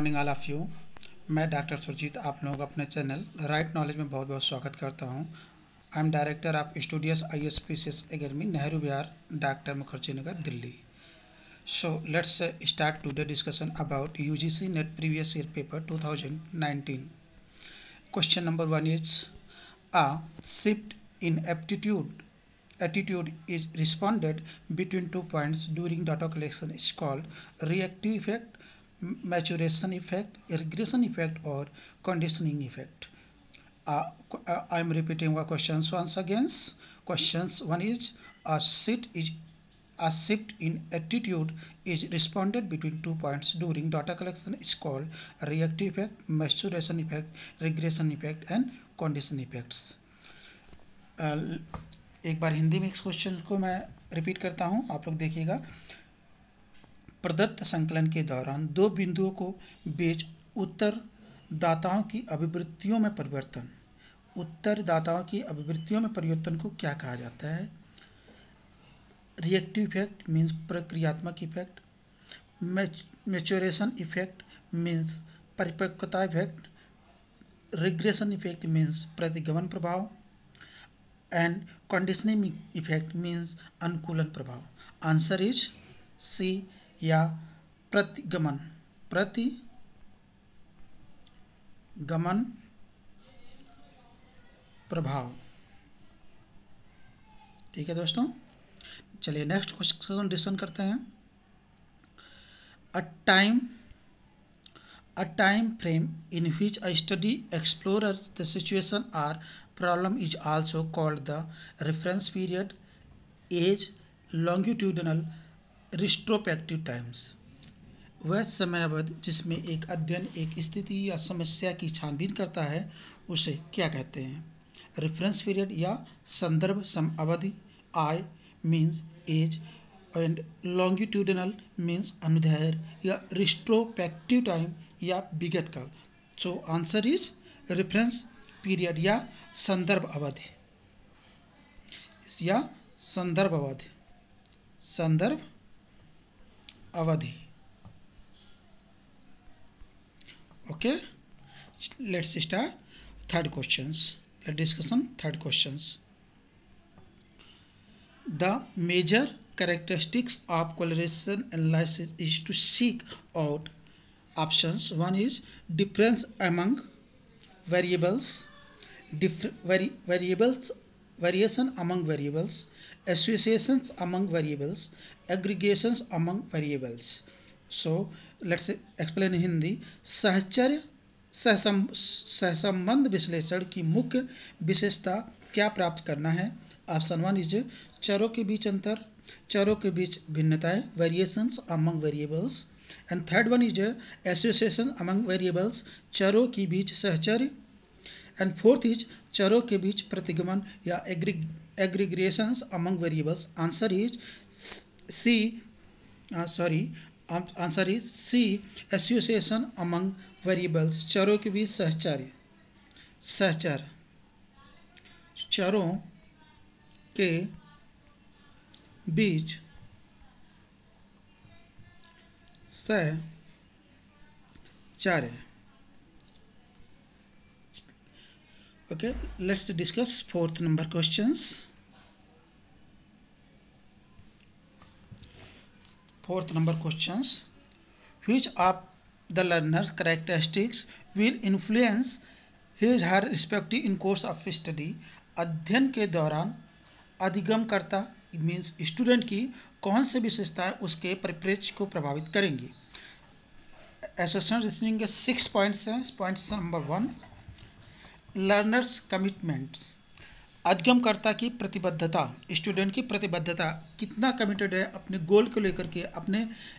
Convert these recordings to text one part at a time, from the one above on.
Morning all of you मैं doctor Surjit आप लोगों का अपने चैनल राइट नॉलेज में बहुत बहुत स्वागत करता हूं I am director of studies I S P C S academy Nehru Vihar doctor Mukherjee Nagar Delhi so let's start to the discussion about U G C NET previous year paper two thousand nineteen question number one is a shift in aptitude attitude is responded between two points during data collection is called reactive effect maturation effect, regression effect or conditioning effect. Uh, I am repeating my questions once again. Questions one is a shift is a shift in attitude is responded between two points during data collection is called reactive effect, maturation effect, regression effect and condition effects. Uh, एक बार हिंदी में इस question को मैं repeat करता हूँ आप लोग देखिएगा प्रदत्त संकलन के दौरान दो बिंदुओं को बीच उत्तरदाताओं की अभिवृत्तियों में परिवर्तन उत्तरदाताओं की अभिवृत्तियों में परिवर्तन को क्या कहा जाता है रिएक्टिव इफेक्ट मीन्स प्रक्रियात्मक इफेक्ट मेचोरेशन इफेक्ट मीन्स परिपक्वता इफेक्ट रिग्रेशन इफेक्ट मीन्स प्रतिगमन प्रभाव एंड कंडीशनिंग इफेक्ट मीन्स अनुकूलन प्रभाव आंसर इज सी या प्रतिगमन प्रति गमन प्रभाव ठीक है दोस्तों चलिए नेक्स्ट क्वेश्चन डिस्कन करते हैं a time a time frame in which I study explore the situation or problem is also called the reference period as longitudinal retrospective times वह समयावधि जिसमें एक अध्ययन एक स्थिति या समस्या की छानबीन करता है उसे क्या कहते हैं रेफरेंस पीरियड या संदर्भ सम अवधि आय means as and longitudinal means अनुदैर्य या रिस्ट्रोपेक्टिव टाइम या विगत काल so answer is reference period या संदर्भ अवधि या संदर्भ अवधि संदर्भ Avadhi. Okay, let's start third questions. Let's discuss on third questions. The major characteristics of coloration analysis is to seek out options. One is difference among variables, differ, vari, variables, variation among variables, associations among variables, aggregations among variables. So let's explain in Hindi. सहचर्य सहसंबंध विश्लेषण की मुख्य विशेषता क्या प्राप्त करना है option one is चरों के बीच अंतर चरों के बीच भिन्नताएं variations among variables and third one is association among variables चरों के बीच सहचर्य एंड फोर्थ इज चरों के बीच प्रतिगमन या एग्री aggregations among variables answer is c uh, sorry um, answer is c association among variables चरों के बीच सहचार्य सहचार चरों के बीच सहचार्य okay let's discuss fourth number questions Fourth number questions. Which of the learner's characteristics will influence his her respective in course of study? अध्ययन के दौरान अधिगमकर्ता means student की कौन सी विशेषताएं उसके परिप्रेक्ष्य को प्रभावित करेंगी एसेसमेंट रीजनिंग के सिक्स पॉइंट्स हैं points number one learners commitments अधिगमकर्ता की प्रतिबद्धता स्टूडेंट की प्रतिबद्धता कितना कमिटेड है अपने गोल को लेकर के अपने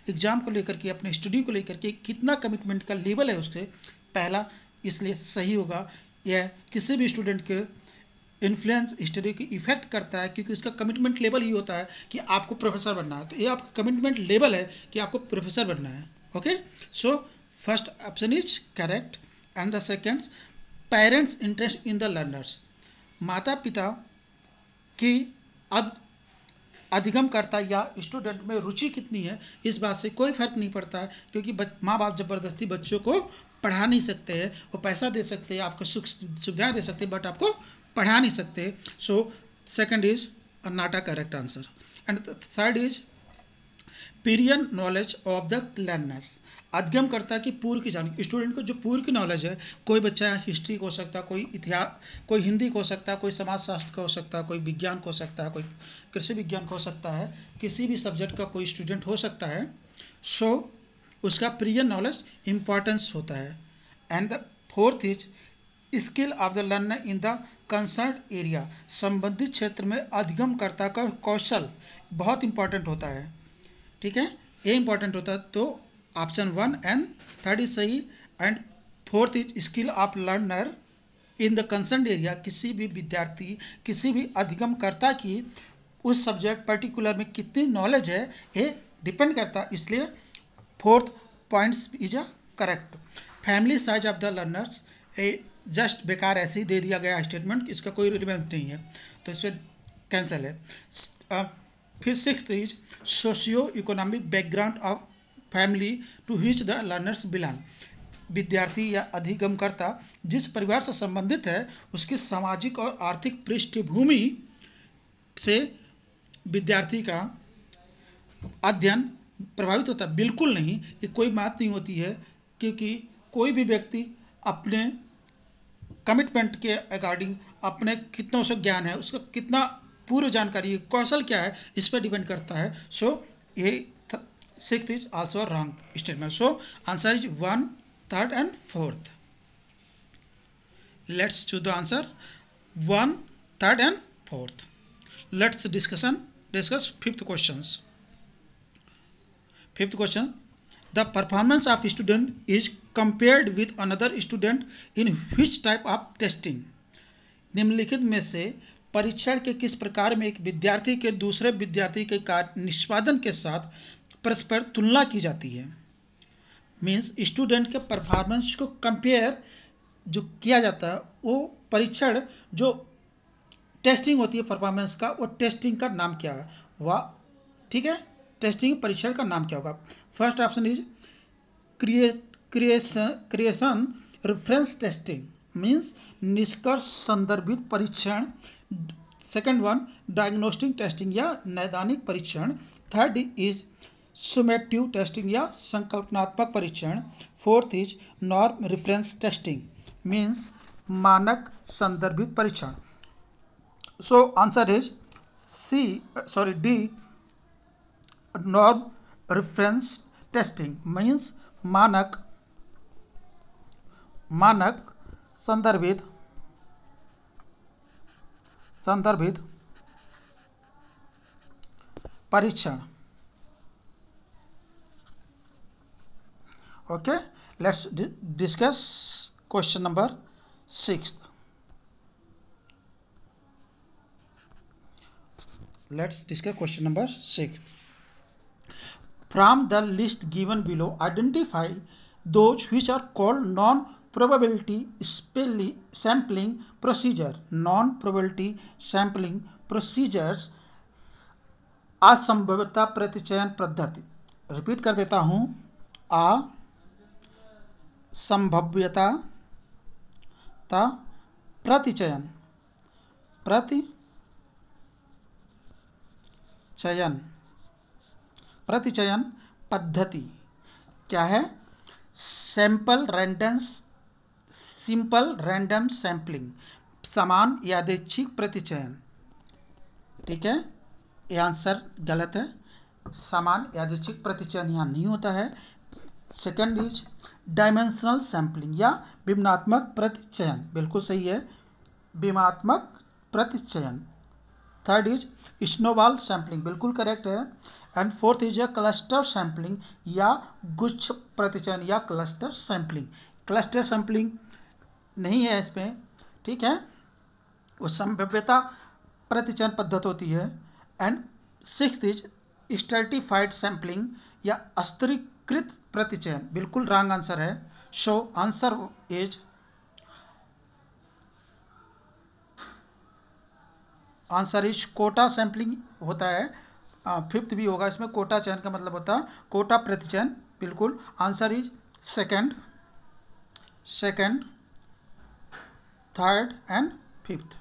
एग्जाम को लेकर के अपने स्टडी को लेकर के कितना कमिटमेंट का लेवल है उसके पहला इसलिए सही होगा यह किसी भी स्टूडेंट के इन्फ्लुएंस स्टडी की इफेक्ट करता है क्योंकि उसका कमिटमेंट लेवल ही होता है कि आपको प्रोफेसर बनना है तो ये आपका कमिटमेंट लेवल है कि आपको प्रोफेसर बनना है okay so first option is correct and the second parents interest in the learners माता पिता की अब अधिगम करता या स्टूडेंट में रुचि कितनी है इस बात से कोई फर्क नहीं पड़ता है क्योंकि माँ बाप जबरदस्ती बच्चों को पढ़ा नहीं सकते हैं वो पैसा दे सकते हैं आपको सुख सुविधाएं दे सकते हैं बट आपको पढ़ा नहीं सकते so second is a correct answer and third is prior knowledge of the learners अध्ययन करता है कि पूर्व की जानकारी स्टूडेंट को जो पूर्व की नॉलेज है कोई बच्चा हिस्ट्री को हो सकता है कोई इतिहास कोई हिंदी को हो सकता है कोई समाजशास्त्र का हो सकता है कोई विज्ञान को हो सकता है कोई कृषि विज्ञान का हो सकता है किसी भी सब्जेक्ट का कोई स्टूडेंट हो सकता है सो so, उसका प्रिय नॉलेज इम्पॉर्टेंस होता है and the fourth is skill of the learner in the concern area संबंधित क्षेत्र में अधिगमकर्ता का कौशल बहुत इंपॉर्टेंट होता है ठीक है ये इंपॉर्टेंट होता है तो option one and third is सही and fourth is skill of learner in the concern area किसी भी विद्यार्थी किसी भी अधिगमकर्ता की उस सब्जेक्ट पर्टिकुलर में कितनी नॉलेज है ये डिपेंड करता इसलिए fourth points is a correct family size of the learners a just बेकार ऐसे ही दे दिया गया स्टेटमेंट इसका कोई रिलेवेंस नहीं है तो इसमें कैंसिल है फिर six is socio economic background of family to which the learners belong विद्यार्थी या अधिगमकर्ता जिस परिवार से संबंधित है उसकी सामाजिक और आर्थिक पृष्ठभूमि से विद्यार्थी का अध्ययन प्रभावित होता है बिल्कुल नहीं ये कोई बात नहीं होती है क्योंकि कोई भी व्यक्ति अपने कमिटमेंट के अकॉर्डिंग अपने कितनों से ज्ञान है उसका कितना पूर्व जानकारी है कौशल क्या है इस पर डिपेंड करता है सो so, ये sixth is also a wrong statement so answer is one third and fourth let's choose the answer one third and fourth let's discussion discuss fifth questions fifth question the performance of student is compared with another student in which type of testing निम्नलिखित में से परीक्षण के किस प्रकार में एक विद्यार्थी के दूसरे विद्यार्थी के कार्य निष्पादन के साथ परस्पर तुलना की जाती है मीन्स स्टूडेंट के परफॉर्मेंस को कंपेयर जो किया जाता है वो परीक्षण जो टेस्टिंग होती है परफॉर्मेंस का वो टेस्टिंग का नाम क्या है वह ठीक है टेस्टिंग परीक्षण का नाम क्या होगा फर्स्ट ऑप्शन इज क्रिए criterion criterion reference testing means निष्कर्ष संदर्भित परीक्षण सेकंड वन डायग्नोस्टिक टेस्टिंग या नैदानिक परीक्षण थर्ड इज सुमेटिव टेस्टिंग या संकल्पनात्मक परीक्षण fourth is norm reference testing means मानक संदर्भित परीक्षण so answer is C sorry D norm reference testing means मानक मानक संदर्भित संदर्भित परीक्षण okay let's di discuss question number 6 let's discuss question number 6 from the list given below identify those which are called non probability sampling procedure non probability sampling procedures असंभवता प्रतिचयन पद्धति repeat कर देता हूँ आ संभव्यता त प्रतिचयन प्रति चयन प्रतिचयन पद्धति क्या है sample random simple random sampling समान यादृच्छिक प्रतिचयन ठीक है ये आंसर गलत है समान यादृच्छिक प्रतिचयन यहाँ नहीं होता है सेकेंड इज डायमेंशनल सैम्पलिंग या विमनात्मक प्रतिचयन बिल्कुल सही है विमात्मक प्रतिचयन थर्ड इज स्नोबॉल सैम्पलिंग बिल्कुल करेक्ट है and fourth is a cluster sampling या गुच्छ प्रतिचयन या क्लस्टर सैम्पलिंग क्लस्टर सैम्पलिंग नहीं है इसमें ठीक है वो संभव्यता प्रतिचयन पद्धत होती है and six is stratified sampling या स्तरिक कृत प्रतिचयन बिल्कुल रॉन्ग आंसर है so answer is answer is quota sampling होता है फिफ्थ भी होगा इसमें कोटा चयन का मतलब होता है कोटा प्रतिचयन बिल्कुल answer is second second third and fifth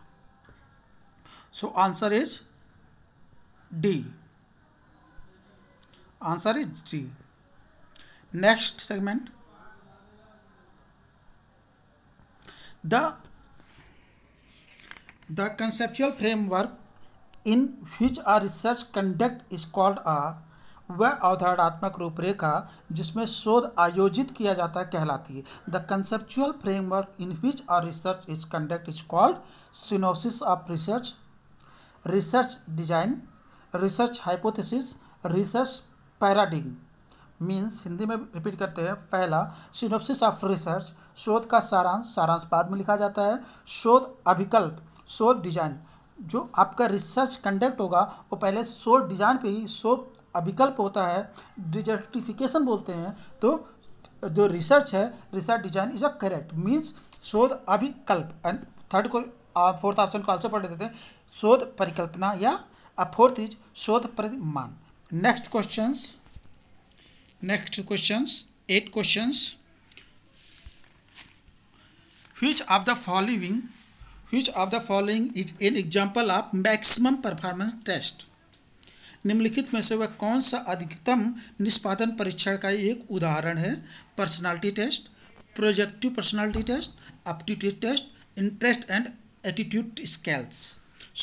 so answer is D answer is D next segment the the conceptual framework in which a research conduct is called uh वह अवधारणात्मक रूपरेखा जिसमें शोध आयोजित किया जाता है कहलाती है the conceptual framework in which our research is conduct is called synopsis of research research design research hypothesis research paradigm means Hindi में रिपीट करते हैं पहला सिनोप्सिस ऑफ रिसर्च शोध का सारांश सारांश बाद में लिखा जाता है शोध अभिकल्प शोध डिजाइन जो आपका रिसर्च कंडक्ट होगा वो पहले शोध डिजाइन पे ही शोध अभिकल्प होता है डिजर्टिफिकेशन बोलते हैं तो जो रिसर्च है research design is a correct means शोध अभिकल्प एंड थर्ड को फोर्थ ऑप्शन को आल्सो पढ़ लेते हैं शोध परिकल्पना या फोर्थ इज शोध परिमान next questions next questions eight questions which of the following which of the following is an example of maximum performance test निम्नलिखित में से वह कौन सा अधिकतम निष्पादन परीक्षण का एक उदाहरण है personality test projective personality test aptitude test interest and attitude scales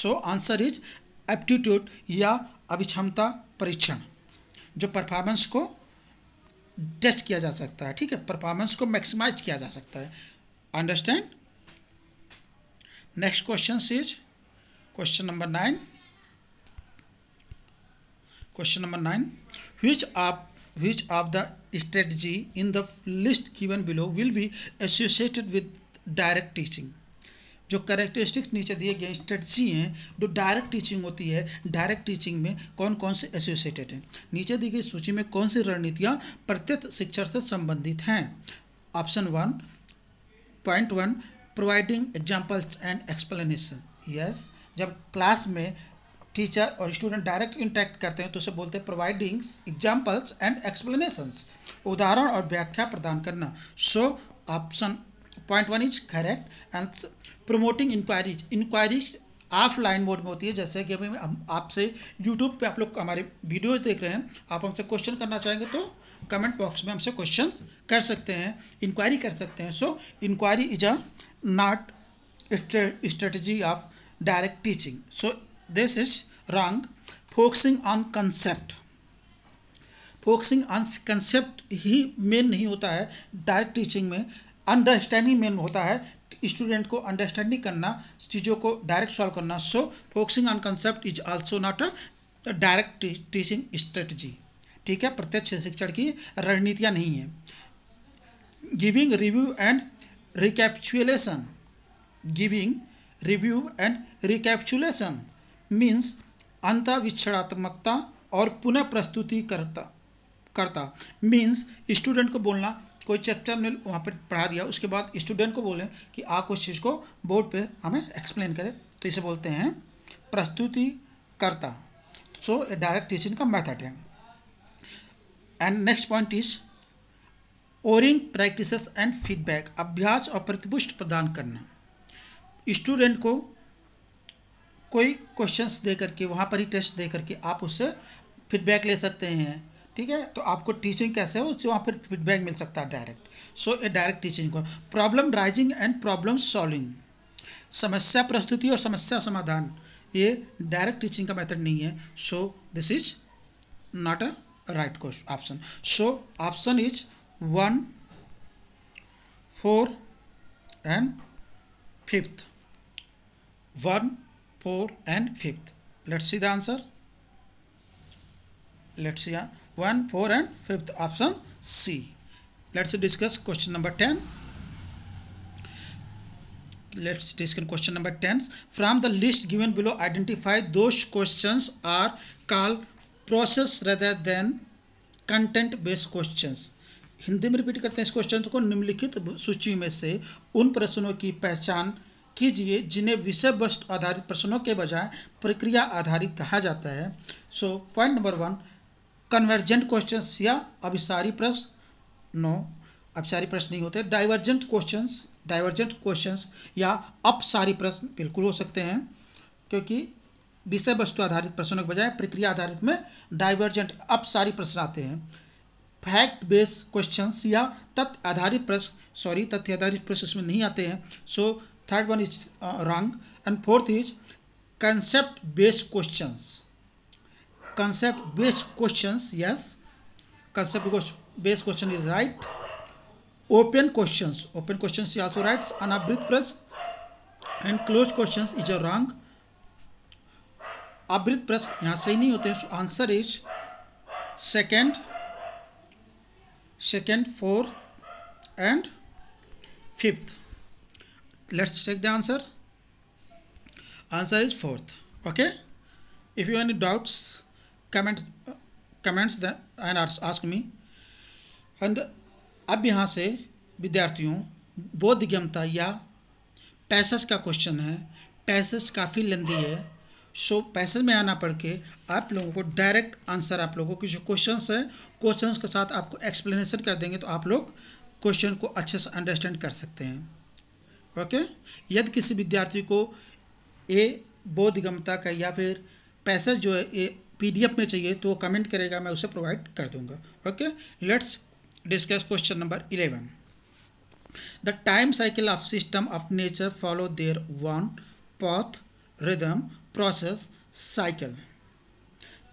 so answer is aptitude या अभिक्षमता परीक्षण जो परफॉर्मेंस को डस्ट किया जा सकता है ठीक है परफॉर्मेंस को मैक्सिमाइज किया जा सकता है understand next question is question number nine question number nine which of which of the strategy in the list given below will be associated with direct teaching जो करेक्टरिस्टिक्स नीचे दिए गए स्ट्रेटजी हैं जो डायरेक्ट टीचिंग होती है direct teaching में कौन कौन से एसोसिएटेड हैं नीचे दी गई सूची में कौन सी रणनीतियाँ प्रत्यक्ष शिक्षा से संबंधित हैं option one point one providing examples and explanation yes जब क्लास में टीचर और स्टूडेंट डायरेक्ट इंटैक्ट करते हैं तो उसे बोलते हैं प्रोवाइडिंग्स एग्जाम्पल्स एंड एक्सप्लेनेशंस उदाहरण और व्याख्या प्रदान करना so option point one is correct and promoting inquiries inquiries offline mode में होती है जैसे कि अभी हम आपसे यूट्यूब पे आप लोग हमारे वीडियोज देख रहे हैं आप हमसे क्वेश्चन करना चाहेंगे तो कमेंट बॉक्स में हमसे क्वेश्चन कर सकते हैं इंक्वायरी कर सकते हैं so inquiry is a not strategy of direct teaching so this is wrong focusing on concept focusing on concept ही मेन नहीं होता है डायरेक्ट टीचिंग में अंडरस्टैंडिंग मेन होता है स्टूडेंट को अंडरस्टैंडिंग करना चीज़ों को डायरेक्ट सॉल्व करना so focusing on concept is also not a direct teaching strategy ठीक है प्रत्यक्ष शिक्षण की रणनीतियाँ नहीं है giving review and recapitulation giving review and recapitulation means अंतविक्षणात्मकता और पुनः प्रस्तुति करता करता मीन्स स्टूडेंट को बोलना कोई चैप्टर में वहाँ पर पढ़ा दिया उसके बाद स्टूडेंट को बोलें कि आप उस चीज़ को बोर्ड पे हमें एक्सप्लेन करें तो इसे बोलते हैं प्रस्तुतिकर्ता सो डायरेक्ट टीचिंग का मेथड है and next point is offering practice and feedback अभ्यास और प्रतिपुष्ट प्रदान करना स्टूडेंट को कोई क्वेश्चंस दे करके वहाँ पर ही टेस्ट दे करके आप उससे फीडबैक ले सकते हैं ठीक है तो आपको टीचिंग कैसे हो उससे वहाँ पर फीडबैक मिल सकता है direct so a direct teaching को problem raising and problem solving समस्या प्रस्तुति और समस्या समाधान ये डायरेक्ट टीचिंग का मेथड नहीं है so this is not a right option so option is one four and fifth one four and fifth let's see the answer let's see one four and fifth option C let's discuss question number ten let's discuss question number 10 from the list given below identify those questions are called process rather than content based questions Hindi में repeat करते हैं इस question को निम्नलिखित सूची में से उन प्रश्नों की पहचान कीजिए जिन्हें विषय वस्तु आधारित प्रश्नों के बजाय प्रक्रिया आधारित कहा जाता है so point number one convergent question या अभिसारी प्रश्न नो अपसारी प्रश्न नहीं होते डाइवर्जेंट क्वेश्चन डाइवर्जेंट क्वेश्चन या अपसारी प्रश्न बिल्कुल हो सकते हैं क्योंकि विषय वस्तु आधारित प्रश्नों के बजाय प्रक्रिया आधारित में डाइवर्जेंट अपसारी प्रश्न आते हैं फैक्ट बेस्ड क्वेश्चन या तथ्य आधारित प्रश्न सॉरी तथ्य आधारित प्रश्न इसमें नहीं आते हैं so third one is wrong and fourth is concept based questions concept based questions yes concept based question is right open questions open questions is also right anabrit press and closed questions is your wrong press yahan sahi nahi hote so answer is second second fourth and fifth let's check the answer answer is fourth okay if you have any doubts comment comments and and asked me अब यहाँ से विद्यार्थियों बौद्ध गमता या passage का question है passage काफ़ी लंदी है सो पैसेज में आना पड़ के आप लोगों को डायरेक्ट आंसर आप लोगों को जो क्वेश्चन है क्वेश्चन के साथ आपको एक्सप्लेनेशन कर देंगे तो आप लोग क्वेश्चन को अच्छे से अंडरस्टैंड कर सकते हैं ओके यदि किसी विद्यार्थी को ए बौद्ध गमता का या फिर पैसेज जो है ए पीडीएफ में चाहिए तो कमेंट करेगा मैं उसे प्रोवाइड कर दूंगा okay let's discuss question number eleven the time cycle of system of nature follow there one path rhythm process cycle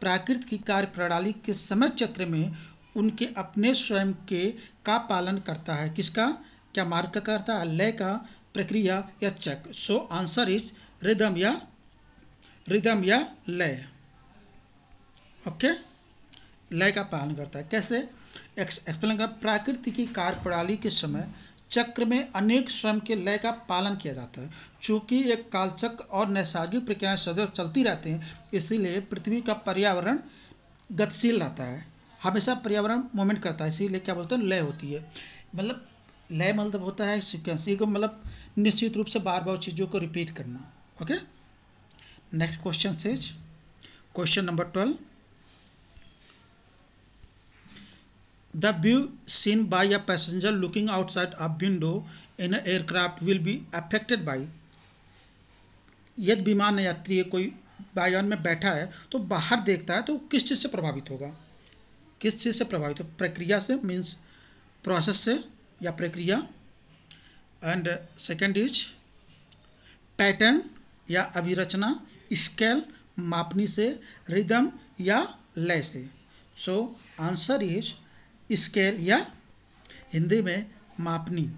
प्राकृतिक की कार्य प्रणाली के समय चक्र में उनके अपने स्वयं के का पालन करता है किसका क्या मार्ग करता है लय का प्रक्रिया या चक्र सो आंसर इज रिदम या रिदम या लय ओके लय का पालन करता है कैसे एक्सप्लेन कर प्रकृति की कार्य प्रणाली के समय चक्र में अनेक स्वयं के लय का पालन किया जाता है चूंकि एक कालचक्र और नैसर्गिक प्रक्रियाएं सदैव चलती रहती हैं इसीलिए पृथ्वी का पर्यावरण गतिशील रहता है हमेशा पर्यावरण मूवमेंट करता है इसीलिए क्या बोलते हैं लय होती है मतलब लय मतलब होता है सिक्वेंसी को मतलब निश्चित रूप से बार बार चीज़ों को रिपीट करना okay next question says question number twelve The view seen by a passenger looking outside a window in an aircraft will be affected by यदि विमान यात्री कोई वायुयान में बैठा है तो बाहर देखता है तो किस चीज़ से प्रभावित होगा किस चीज़ से प्रभावित हो तो प्रक्रिया से मीन्स प्रोसेस से या प्रक्रिया एंड सेकेंड इज पैटर्न या अभिरचना स्केल मापनी से रिदम या लय से सो आंसर इज स्केल या हिंदी में मापनी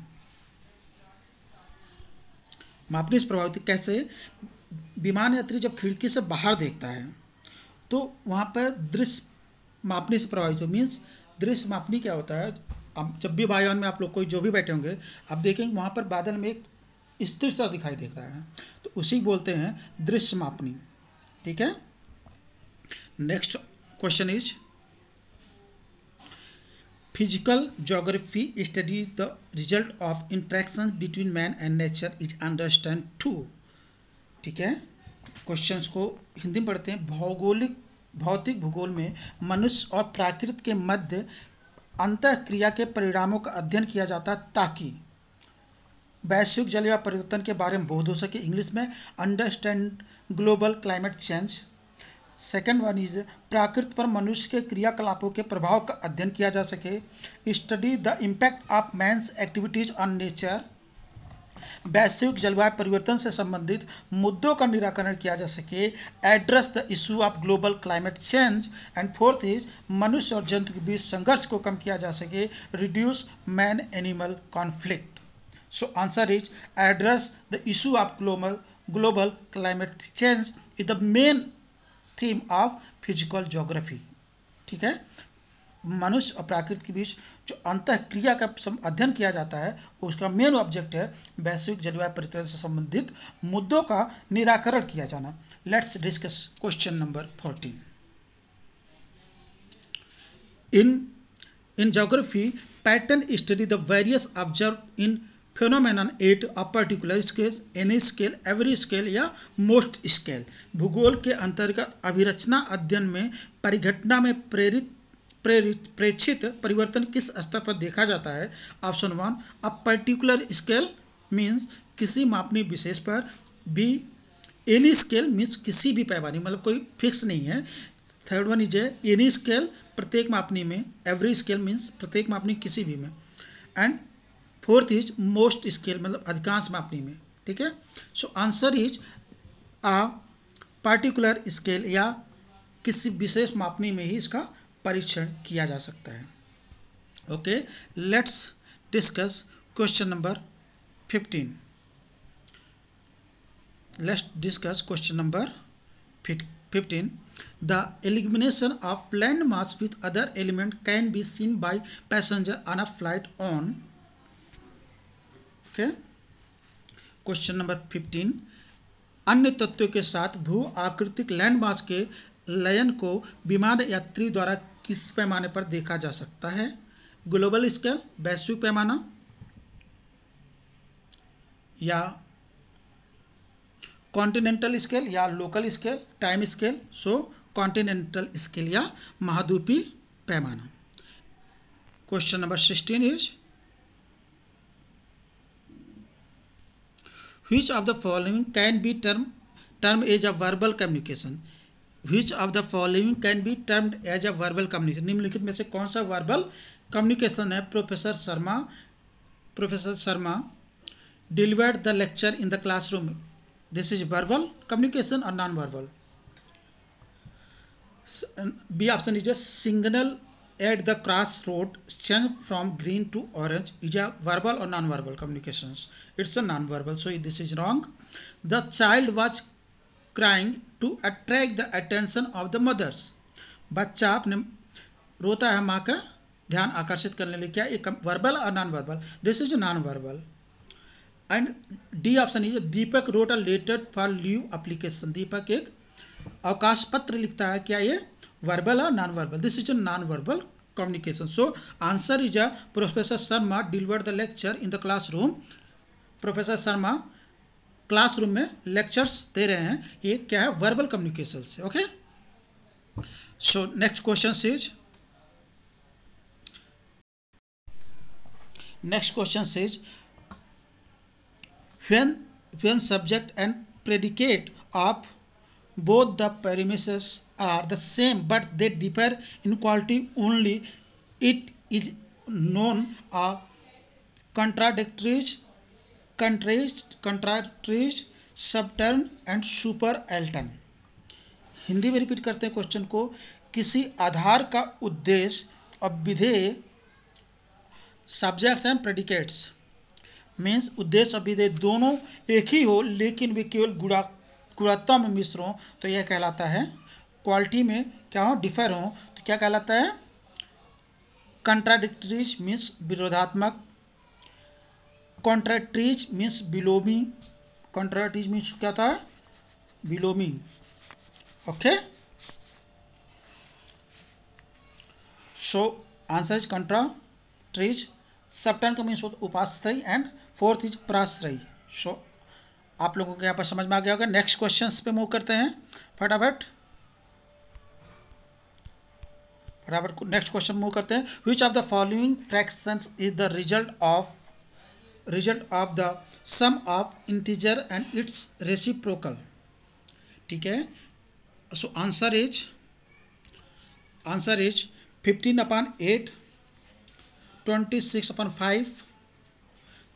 मापनी से प्रभावित कैसे विमान यात्री जब खिड़की से बाहर देखता है तो वहाँ पर दृश्य मापनी से प्रभावित हो मीन्स दृश्य मापनी क्या होता है अब जब भी वायुवान में आप लोग कोई जो भी बैठे होंगे आप देखेंगे वहाँ पर बादल में एक स्थिर सा दिखाई देता है तो उसी बोलते हैं दृश्य मापनी ठीक है next question is physical geography study the result of interaction between man and nature is understand to ठीक है क्वेश्चन को हिंदी में पढ़ते हैं भौगोलिक भौतिक भूगोल में मनुष्य और प्राकृतिक के मध्य अंत क्रिया के परिणामों का अध्ययन किया जाता ताकि वैश्विक जलवायु परिवर्तन के बारे में बोध हो सके इंग्लिश में understand global climate change second one is प्राकृत पर मनुष्य के क्रियाकलापों के प्रभाव का अध्ययन किया जा सके study the impact of man's activities on nature वैश्विक जलवायु परिवर्तन से संबंधित मुद्दों का निराकरण किया जा सके address the issue of global climate change and fourth is मनुष्य और जंतु के बीच संघर्ष को कम किया जा सके reduce man animal conflict so answer is address the issue of global global climate change is the main theme of physical geography ठीक है मनुष्य और प्राकृति के बीच जो अंत क्रिया का अध्ययन किया जाता है उसका मेन ऑब्जेक्ट है वैश्विक जलवायु परिवर्तन से संबंधित मुद्दों का निराकरण किया जाना let's discuss question number fourteen in in geography pattern study the various observe in phenomena at a particular scale any scale every scale या मोस्ट स्केल भूगोल के अंतर्गत अभिरचना अध्ययन में परिघटना में प्रेरित प्रेरित प्रेक्षित परिवर्तन किस स्तर पर देखा जाता है option one a particular scale means किसी मापनी विशेष पर बी एनी स्केल मीन्स किसी भी पैमाने मतलब कोई फिक्स नहीं है थर्ड वन इज है एनी स्केल प्रत्येक मापनी में एवरी स्केल मीन्स प्रत्येक मापनी किसी भी में and fourth is most scale मतलब अधिकांश मापनी में ठीक है so answer is a particular scale या किसी विशेष मापनी में ही इसका परीक्षण किया जा सकता है okay let's discuss question number fifteen let's discuss question number fifteen the elimination of landmarks with other element can be seen by passenger on a flight on okay question number fifteen अन्य तत्वों के साथ भू आकृतिक landmass के lion को विमान यात्री द्वारा किस पैमाने पर देखा जा सकता है ग्लोबल स्केल वैश्विक पैमाना या कॉन्टिनेंटल स्केल या local scale time scale so continental scale या महाद्वीपी पैमाना question number sixteen is which of the following can be termed term as a verbal communication which of the following can be termed as a verbal communication निम्नलिखित में से कौन सा verbal communication है professor sharma professor sharma delivered the lecture in the classroom this is verbal communication or non verbal b option is a signal at the cross road change from green to orange is a verbal और non verbal communication it's a non verbal so this is wrong the child was crying to attract the attention of the mothers बच्चा अपने रोता है माँ का ध्यान आकर्षित करने लिए क्या एक वर्बल और non verbal this is non verbal and D option is Deepak wrote a letter for leave application Deepak एक अवकाश पत्र लिखता है क्या ये verbal or non-verbal this is a non-verbal communication so answer is a professor sharma delivered the lecture in the classroom professor sharma classroom में lectures दे रहे हैं ये क्या है verbal communication से okay? So next question is next question is when when subject and predicate of both the premises are the same but they differ in quality only it is known a contradictory contrast contradictory subaltern and superaltern Hindi में repeat करते हैं question को किसी आधार का उद्देश्य और विधेय subject and predicates means उद्देश्य और विधेय दोनों एक ही हो लेकिन वे केवल गुणा गुणवत्ता में मिश्र हों तो यह कहलाता है क्वालिटी में क्या हो डिफर हो तो क्या कहलाता है कंट्राडिक्टीज मीन्स विरोधात्मक कॉन्ट्राक्टरीज मीन्स बिलोमिंग कॉन्ट्राक्टरीज मीन्स क्या था बिलोमिंग okay so answer is contraries सेप्टन का मीन्स उपाश्रयी एंड फोर्थ इज पराश्रयी सो आप लोगों को यहाँ पर समझ में आ गया होगा नेक्स्ट क्वेश्चन पे मूव करते हैं फटाफट फटाफट नेक्स्ट क्वेश्चन मूव करते हैं which of the following fraction is the result of result of the sum of integer and its reciprocal ठीक है so answer is answer is fifteen upon eight twenty six upon five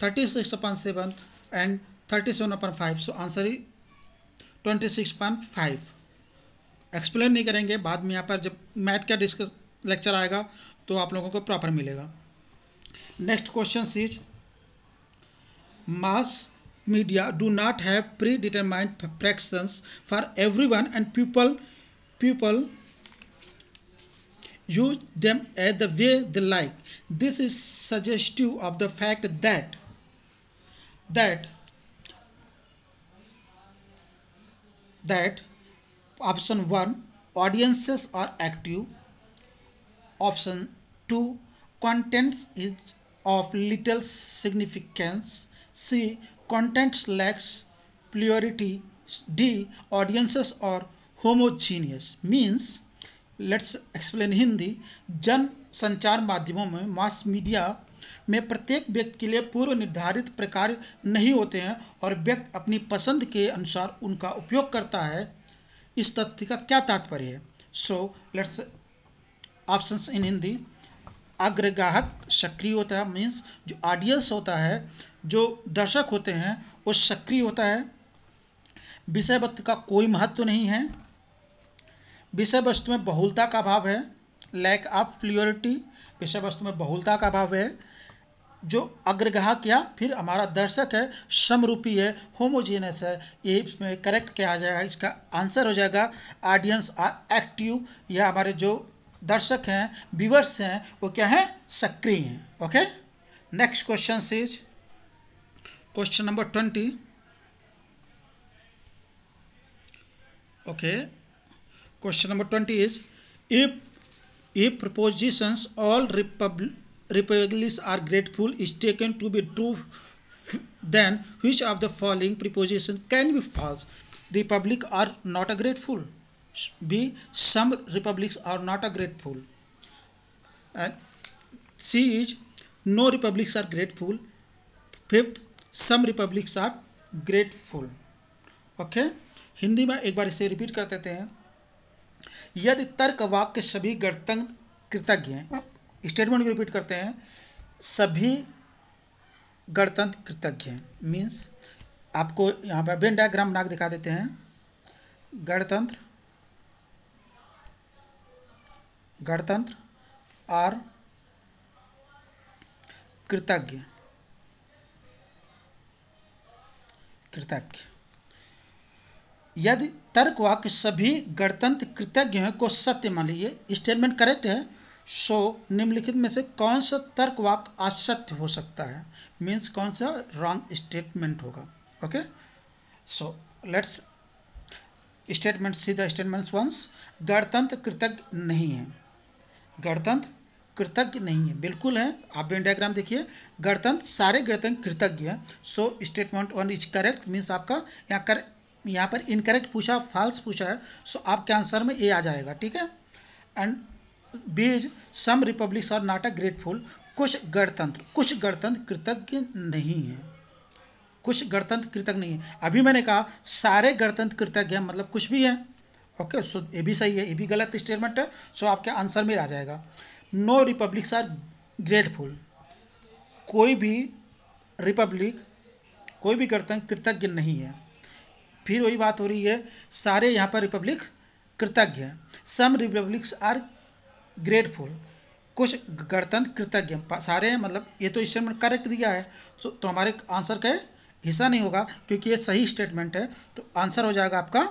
thirty six upon seven and thirty seven upon five so answer ही five explain नहीं करेंगे बाद में यहाँ पर जब मैथ का डिस्क लेक्चर आएगा तो आप लोगों को प्रॉपर मिलेगा next question is mass media do not have predetermined functions for everyone and people people use them at the way the like this is suggestive of the fact that that that option 1 audiences are active option 2 contents is of little significance c contents lacks priority d audiences are homogeneous means let's explain Hindi जन संचार माध्यमों में mass media में प्रत्येक व्यक्ति के लिए पूर्व निर्धारित प्रकार नहीं होते हैं और व्यक्ति अपनी पसंद के अनुसार उनका उपयोग करता है इस तथ्य का क्या तात्पर्य है so let's options in Hindi अग्रग्राहक सक्रिय होता है मीन्स जो ऑडियंस होता है जो दर्शक होते हैं वो सक्रिय होता है विषय वस्तु का कोई महत्व नहीं है विषय वस्तु में बहुलता का अभाव है लैक ऑफ प्योरिटी विषय वस्तु में बहुलता का अभाव है जो अग्रग्राहक क्या फिर हमारा दर्शक है समरूपी है होमोजेनस है ये इसमें करेक्ट क्या आ जाएगा इसका आंसर हो जाएगा ऑडियंस आर एक्टिव या हमारे जो दर्शक हैं व्यूवर्स हैं वो क्या हैं सक्रिय हैं okay next question is question number twenty okay question number twenty is if if propositions all republic republics are grateful is taken to be true then which of the following preposition can be false republic are not a grateful b some republics are not a grateful and c is no republics are grateful fifth some republics are grateful okay Hindi में एक बार इसे repeat कर देते हैं यदि तर्क वाक्य सभी गणतंत्र कृतज्ञ हैं स्टेटमेंट को रिपीट करते हैं सभी गणतंत्र कृतज्ञ हैं मीन्स आपको यहाँ पर बेन डायग्राम बना के दिखा देते हैं गणतंत्र गणतंत्र और कृतज्ञ कृतज्ञ यदि तर्क वाक्य सभी गणतंत्र कृतज्ञ हैं को सत्य मान लीजिए स्टेटमेंट करेक्ट है सो निम्नलिखित में से कौन सा तर्क वाक असत्य हो सकता है मीन्स कौन सा रॉन्ग स्टेटमेंट होगा okay so let's statement see the statement once गणतंत्र कृतज्ञ नहीं है गणतंत्र कृतज्ञ नहीं है बिल्कुल है आप भी डायग्राम देखिए गणतंत्र सारे गणतंत्र कृतज्ञ है so statement one is correct means आपका यहाँ कर यहाँ पर इनकरेक्ट पूछा फॉल्स पूछा है सो so आपके आंसर में ए आ जाएगा ठीक है एंड बीज सम रिपब्लिक्स और नाटक ग्रेटफुल कुछ गणतंत्र कुछ गणतंत्र कृतज्ञ नहीं है कुछ गणतंत्र कृतज्ञ नहीं है अभी मैंने कहा सारे गणतंत्र कृतज्ञ हैं मतलब कुछ भी है ओके सो ये भी सही है ये भी गलत स्टेटमेंट है सो आपके आंसर में आ जाएगा नो रिपब्लिक्स आर ग्रेटफुल कोई भी रिपब्लिक कोई भी गणतंत्र कृतज्ञ नहीं है फिर वही बात हो रही है सारे यहाँ पर रिपब्लिक कृतज्ञ हैं सम रिपब्लिक्स आर ग्रेटफुल कुछ गणतंत्र कृतज्ञ सारे मतलब ये तो स्टेटमेंट करेक्ट दिया है तो, तो हमारे आंसर का हिस्सा नहीं होगा क्योंकि ये सही स्टेटमेंट है तो आंसर हो जाएगा आपका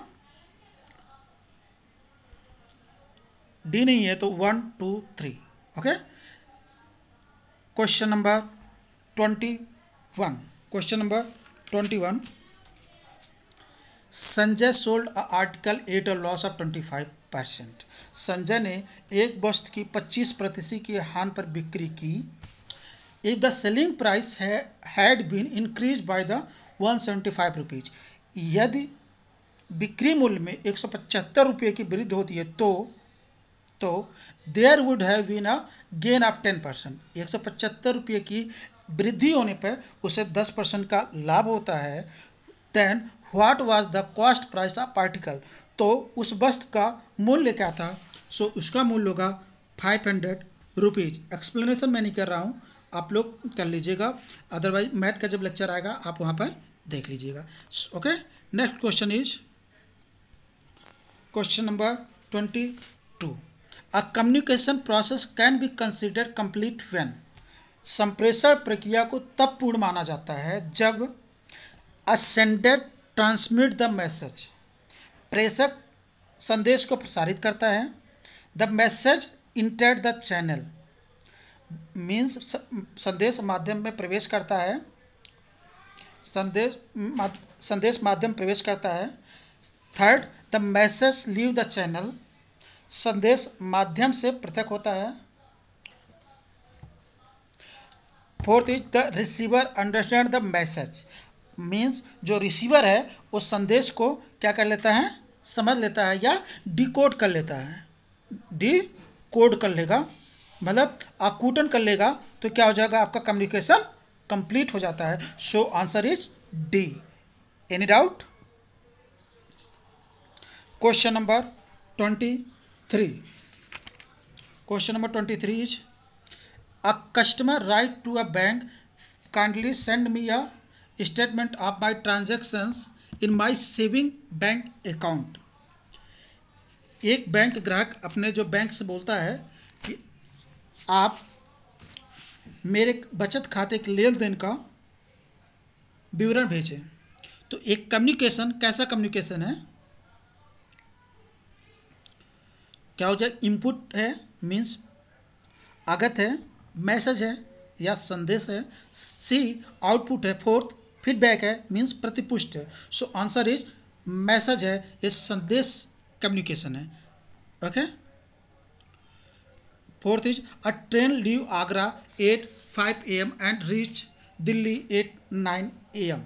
डी नहीं है तो one two three okay question number twenty one question number twenty one Sanjay sold article at or loss of twenty five percent Sanjay ने एक वस्तु की 25 प्रतिशत की हान पर बिक्री की if the selling price had been increase by the one seventy five rupees यदि बिक्री मूल्य में एक सौ पचहत्तर रुपये की वृद्धि होती है तो तो there would have been a gain of ten percent एक सौ पचहत्तर रुपये की वृद्धि होने पर उसे दस परसेंट का लाभ होता है then what was the cost price of particle तो उस वस्त्र का मूल्य क्या था सो so, उसका मूल्य होगा फाइव हंड्रेड रुपीज़ एक्सप्लेनेशन मैं नहीं कर रहा हूँ आप लोग कर लीजिएगा अदरवाइज मैथ का जब लेक्चर आएगा आप वहाँ पर देख लीजिएगा okay next question is question number twenty two a communication process can be consider complete when संप्रेषण प्रक्रिया को तब पूर्ण माना जाता है जब असेंडेड ट्रांसमिट द मैसेज प्रेषक संदेश को प्रसारित करता है the message enter the channel means संदेश माध्यम में प्रवेश करता है संदेश माध, संदेश माध्यम प्रवेश करता है third the message leave the channel संदेश माध्यम से पृथक होता है fourth is the receiver understand the message means जो रिसीवर है उस संदेश को क्या कर लेता है समझ लेता है या डिकोड कर लेता है डी कोड कर लेगा मतलब आकूटन कर लेगा तो क्या हो जाएगा आपका कम्युनिकेशन कंप्लीट हो जाता है so answer is D any doubt question number twenty three question number twenty three is a customer write to a bank kindly send me या statement of my transactions in my saving bank account एक बैंक ग्राहक अपने जो bank से बोलता है कि आप मेरे बचत खाते के लेन देन का विवरण भेजें तो एक कम्युनिकेशन कैसा कम्युनिकेशन है क्या हो जाए इनपुट है मीन्स आगत है मैसेज है या संदेश है सी आउटपुट है फोर्थ फीडबैक है मीन्स प्रतिपुष्ट है सो आंसर इज मैसेज है ये संदेश कम्युनिकेशन है okay fourth is a train leave Agra at five A M and reach Delhi at nine A M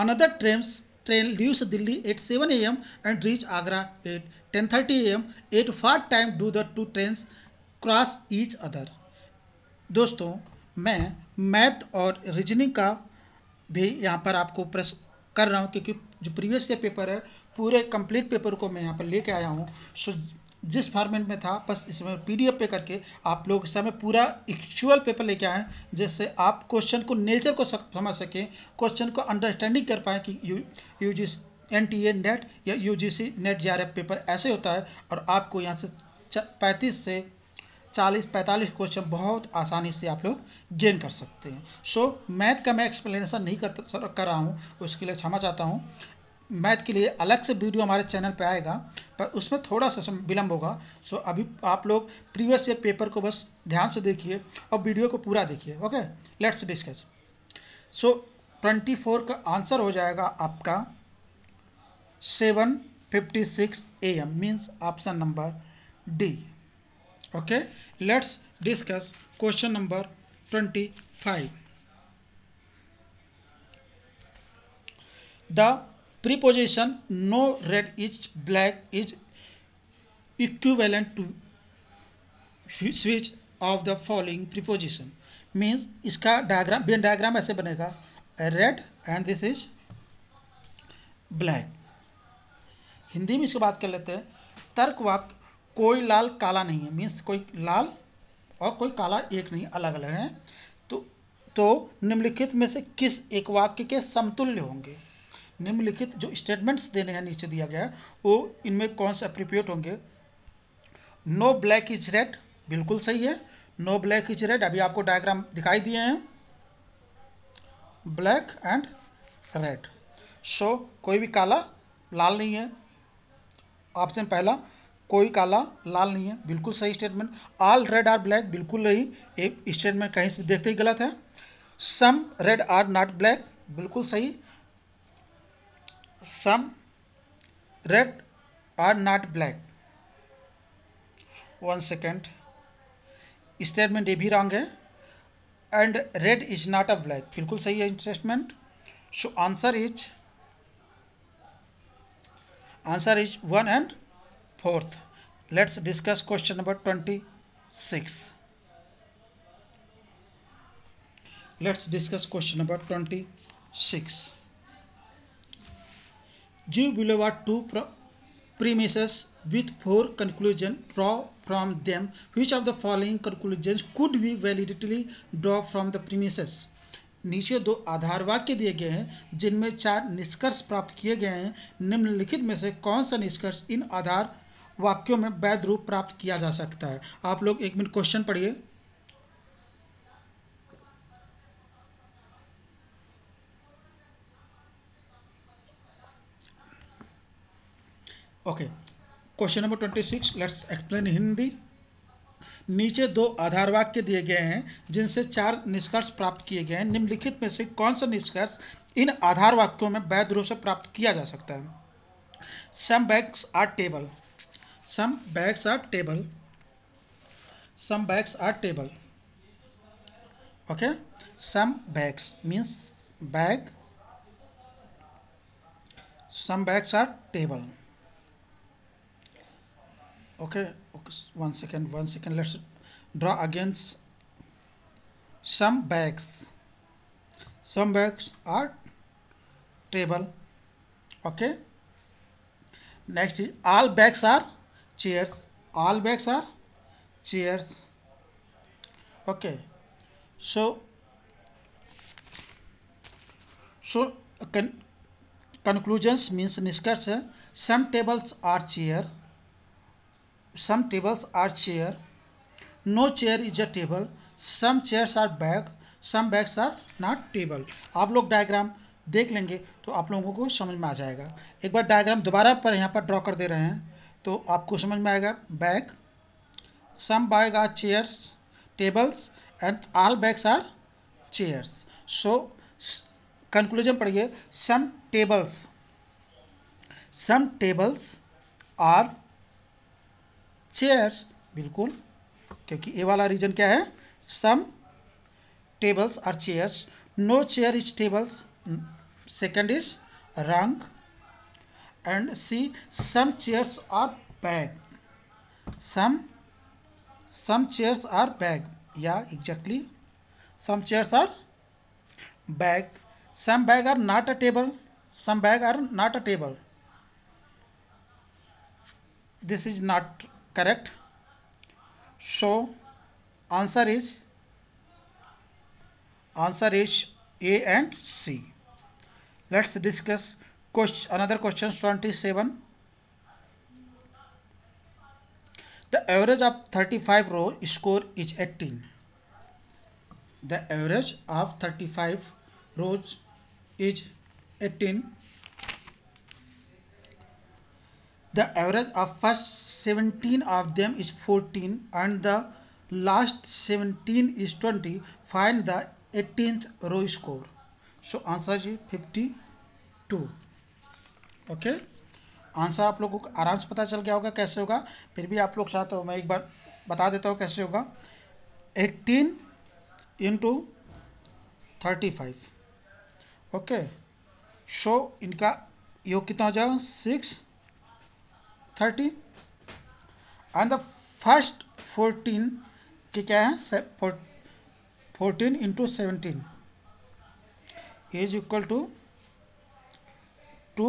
another train train leaves Delhi at seven A M and reach Agra at ten thirty A M at far time do the two train cross each other दोस्तों मैं math और reasoning का भी यहाँ पर आपको press कर रहा हूँ क्योंकि जो प्रीवियस ईयर पेपर है पूरे कंप्लीट पेपर को मैं यहाँ पर लेके आया हूँ सो जिस फॉर्मेट में था बस इसमें पीडीएफ पे करके आप लोग समय पूरा एक्चुअल पेपर लेके आएँ जिससे आप क्वेश्चन को नेचर को समझ सकें क्वेश्चन को अंडरस्टैंडिंग कर पाएँ कि U U G N T A NET या U G C NET J R F paper ऐसे होता है और आपको यहाँ से पैंतीस से चालीस पैंतालीस क्वेश्चन बहुत आसानी से आप लोग गेन कर सकते हैं सो so, मैथ का मैं एक्सप्लेनेशन नहीं कर कर रहा हूँ उसके लिए क्षमा चाहता हूँ मैथ के लिए अलग से वीडियो हमारे चैनल पे आएगा पर उसमें थोड़ा सा विलम्ब होगा सो so, अभी आप लोग प्रीवियस ईयर पेपर को बस ध्यान से देखिए और वीडियो को पूरा देखिए okay let's discuss so twenty four का आंसर हो जाएगा आपका seven fifty six A M means option number D okay let's discuss question number twenty five the proposition no red is black is equivalent to which of the following proposition means इसका diagram Venn diagram ऐसे बनेगा red and this is black Hindi में इसकी बात कर लेते हैं तर्क वाक्य कोई लाल काला नहीं है मीन्स कोई लाल और कोई काला एक नहीं अलग अलग हैं तो तो निम्नलिखित में से किस एक वाक्य के समतुल्य होंगे निम्नलिखित जो स्टेटमेंट्स देने हैं नीचे दिया गया है वो इनमें कौन से अप्रीपिएट होंगे नो ब्लैक इज रेड बिल्कुल सही है नो ब्लैक इज रेड अभी आपको डायग्राम दिखाई दिए हैं ब्लैक एंड रेड सो कोई भी काला लाल नहीं है ऑप्शन पहला कोई काला लाल नहीं है बिल्कुल सही statement all red are black बिल्कुल नहीं एक स्टेटमेंट कहीं से देखते ही गलत है some red are not black बिल्कुल सही some red are not black one second statement ये भी रॉन्ग है and red is not a black बिल्कुल सही है statement so answer is answer is one and fourth let's discuss question number twenty six let's discuss question number twenty six जीव below are two premises with four conclusion draw from them which of the following conclusion could be validly draw from the premises नीचे दो आधार वाक्य दिए गए हैं जिनमें चार निष्कर्ष प्राप्त किए गए हैं निम्नलिखित में से कौन सा निष्कर्ष इन आधार वाक्यों में वैध रूप प्राप्त किया जा सकता है आप लोग एक मिनट क्वेश्चन पढ़िए okay question number twenty six let's explain Hindi नीचे दो आधार वाक्य दिए गए हैं जिनसे चार निष्कर्ष प्राप्त किए गए हैं निम्नलिखित में से कौन सा निष्कर्ष इन आधार वाक्यों में वैध रूप से प्राप्त किया जा सकता है some bags are table some bags are table some bags are table okay some bags means bag some bags are table okay, okay one second one second let's draw against some bags some bags are table okay next is all bags are chairs all bags are chairs okay so so con conclusions means निष्कर्ष some tables are chair some tables are chair no chair is a table some chairs are bag some bags are not table आप लोग diagram देख लेंगे तो आप लोगों को समझ में आ जाएगा एक बार डायग्राम दोबारा पर यहाँ पर ड्रॉ कर दे रहे हैं तो आपको समझ में आएगा bag some bag are chairs tables and all bags are chairs so conclusion पढ़िए some tables some tables are chairs बिल्कुल क्योंकि ये वाला रीजन क्या है some tables are chairs no chair is tables second is wrong and see some chairs are packed some some chairs are packed yeah exactly some chairs are bagged some bag are not a table some bag are not a table this is not correct so answer is answer is a and c let's discuss Question, another question 27. The average of 35 row score is 18. The average of 35 rows is 18. The average of first 17 of them is 14 and the last 17 is 20. Find the 18th row score. So answer is 52. Okay answer आप लोगों को आराम से पता चल गया होगा कैसे होगा फिर भी आप लोग साथ हो तो मैं एक बार बता देता हूँ कैसे होगा eighteen into thirty five okay so इनका योग कितना हो जाएगा six thirty and the first fourteen के क्या है fourteen into seventeen is equal to two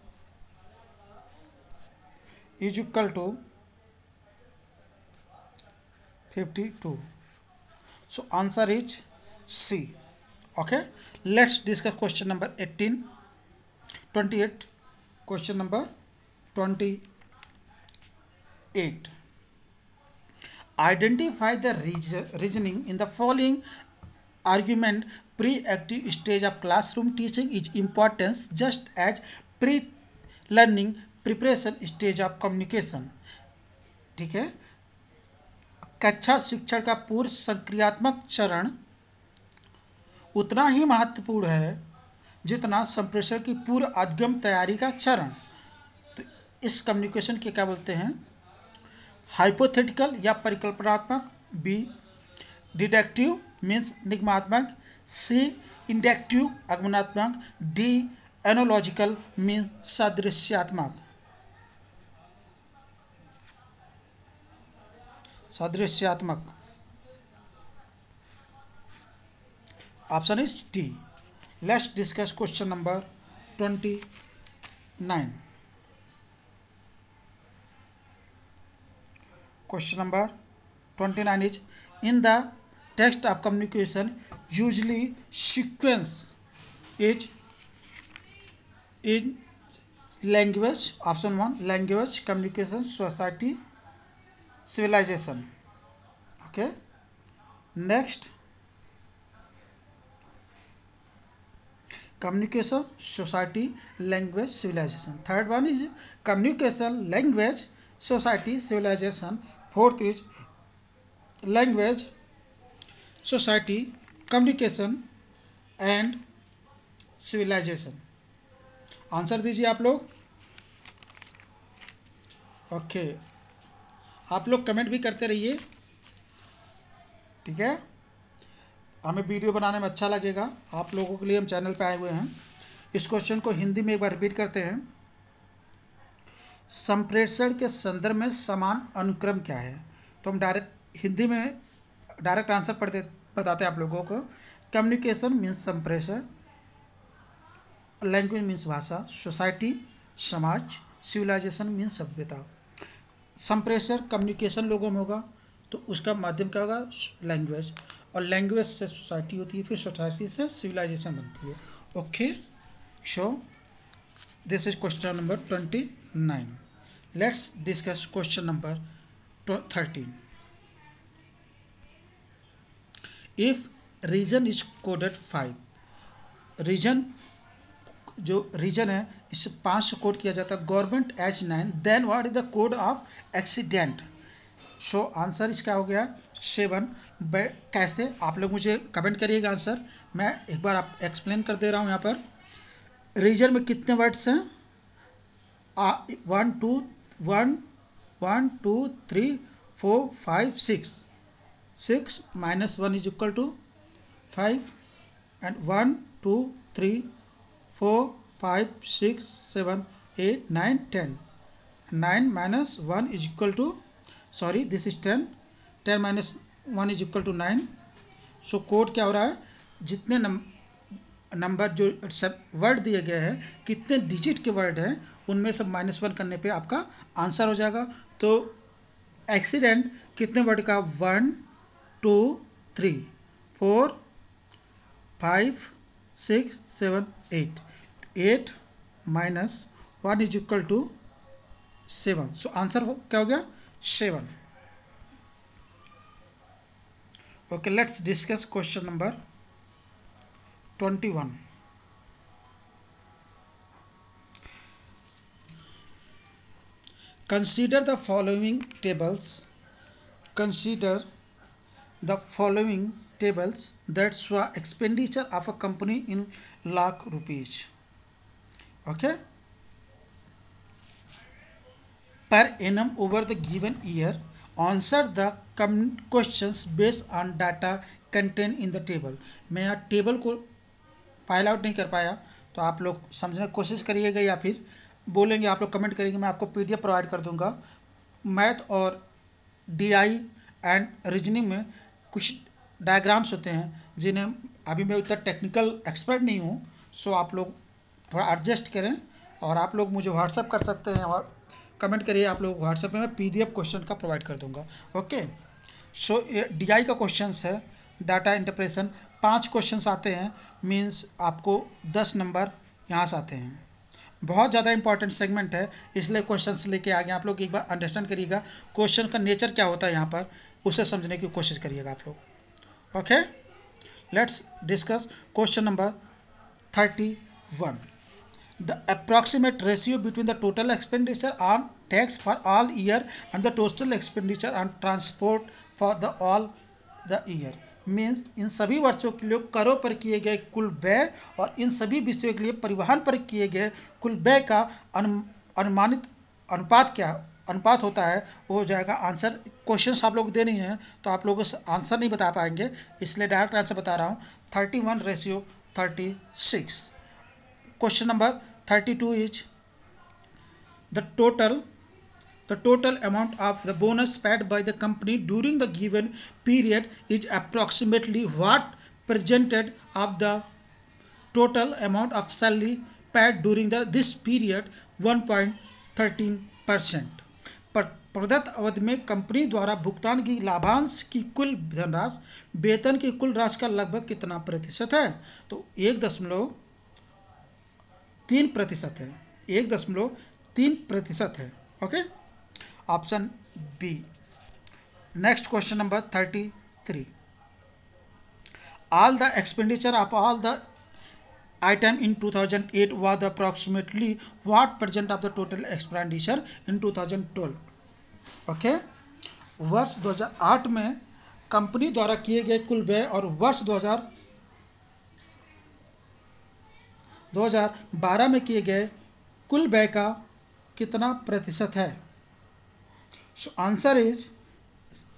is equal to fifty two so answer is c okay let's discuss question number 18 28 question number 28 identify the reasoning in the following argument pre-active stage of classroom teaching is importance just as pre-learning preparation stage of communication ठीक है कक्षा शिक्षण का पूर्व संक्रियात्मक चरण उतना ही महत्वपूर्ण है जितना संप्रेषण की पूर्व अधिगम तैयारी का चरण तो इस कम्युनिकेशन के क्या बोलते हैं हाइपोथेटिकल या परिकल्पनात्मक बी डिडक्टिव मीन्स निगमात्मक सी इंडक्टिव आगमनात्मक डी एनोलॉजिकल मीन्स सदृश्यात्मक सदृश्यात्मक option is T let's discuss question number twenty nine question number twenty nine is in the text of communication usually sequence is in language option one language communication society civilization okay next communication society language civilization third one is communication language society civilization fourth is language society communication and civilization आंसर दीजिए आप लोग okay आप लोग comment भी करते रहिए ठीक है हमें वीडियो बनाने में अच्छा लगेगा आप लोगों के लिए हम चैनल पे आए हुए हैं इस क्वेश्चन को हिंदी में एक बार रिपीट करते हैं संप्रेषण के संदर्भ में समान अनुक्रम क्या है तो हम डायरेक्ट हिंदी में डायरेक्ट आंसर पढ़ते बताते हैं आप लोगों को कम्युनिकेशन मीन्स संप्रेषण लैंग्वेज मीन्स भाषा सोसाइटी समाज सिविलाइजेशन मीन्स सभ्यता संप्रेषण कम्युनिकेशन लोगों में होगा तो उसका माध्यम क्या होगा लैंग्वेज और लैंग्वेज से सोसाइटी होती है फिर सोसाइटी से सिविलाइजेशन बनती है okay so this is question number twenty nine let's discuss question number thirteen if region is coded five region जो रीजन है इस पाँच से कोड किया जाता है government H nine then what is the code of accident so answer इसका हो गया सेवन कैसे आप लोग मुझे कमेंट करिएगा आंसर मैं एक बार आप एक्सप्लेन कर दे रहा हूँ यहाँ पर रीजन में कितने वर्ड्स हैं one two one one two three four five six six minus one is equal to five and one two three four five six seven eight nine ten nine minus one is equal to sorry this is ten ten minus one is equal to nine so code क्या हो रहा है जितने number जो सब word दिए गए हैं कितने डिजिट के वर्ड हैं उनमें सब माइनस वन करने पे आपका आंसर हो जाएगा तो एक्सीडेंट कितने वर्ड का one two three four five six seven eight eight minus one is equal to seven so answer क्या हो गया seven okay let's discuss question number twenty one consider the following tables consider the following tables that's व expenditure of a company in lakh rupees N M over the given year answer the come question based on data contain in the table मैं यहाँ table को file out नहीं कर पाया तो आप लोग समझने की कोशिश करिएगा या फिर बोलेंगे आप लोग कमेंट करेंगे मैं आपको पीडीएफ प्रोवाइड कर दूंगा मैथ और डीआई एंड रीजनिंग में कुछ डायग्राम्स होते हैं जिन्हें अभी मैं उतना टेक्निकल एक्सपर्ट नहीं हूँ सो आप लोग थोड़ा एडजस्ट करें और आप लोग मुझे व्हाट्सअप कर सकते हैं और कमेंट करिए आप लोग व्हाट्सएप में मैं पी क्वेश्चन का प्रोवाइड कर दूंगा ओके सो डी आई का क्वेश्चन है डाटा इंटरप्रेशन पाँच क्वेश्चन आते हैं मीन्स आपको दस नंबर यहाँ से आते हैं बहुत ज़्यादा इंपॉर्टेंट सेगमेंट है इसलिए क्वेश्चंस लेके आ गए आप लोग एक बार अंडरस्टैंड करिएगा क्वेश्चन का नेचर क्या होता है यहाँ पर उसे समझने की कोशिश करिएगा आप लोग okay let's discuss question number thirty one the approximate ratio between the total expenditure on tax for all year and the total expenditure on transport for the all the year means इन सभी वर्षों के लिए करों पर किए गए कुल व्यय और इन सभी विषयों के लिए परिवहन पर किए गए कुल व्यय का अनु अनुमानित अनुपात क्या अनुपात होता है वो हो जाएगा आंसर क्वेश्चन आप लोग देने हैं तो आप लोग आंसर नहीं बता पाएंगे इसलिए डायरेक्ट आंसर बता रहा हूँ thirty one ratio thirty six question number 32 is the total the total amount of the bonus paid by the company during the given period is approximately what presented of the total amount of salary paid during the this period 1.13 percent पर प्रदत्त अवधि में company द्वारा भुगतान की लाभांश की कुल धनराशि वेतन की कुल राशि का लगभग कितना प्रतिशत है तो एक दशमलव तीन प्रतिशत है एक दशमलव तीन प्रतिशत है okay option B next question number thirty three all the expenditure of all the item in two thousand eight वा the approximately what percent of the total expenditure in two thousand twelve okay वर्ष दो में company द्वारा किए गए कुल व्यय और वर्ष दो 2012 में किए गए कुल व्यय का कितना प्रतिशत है so answer is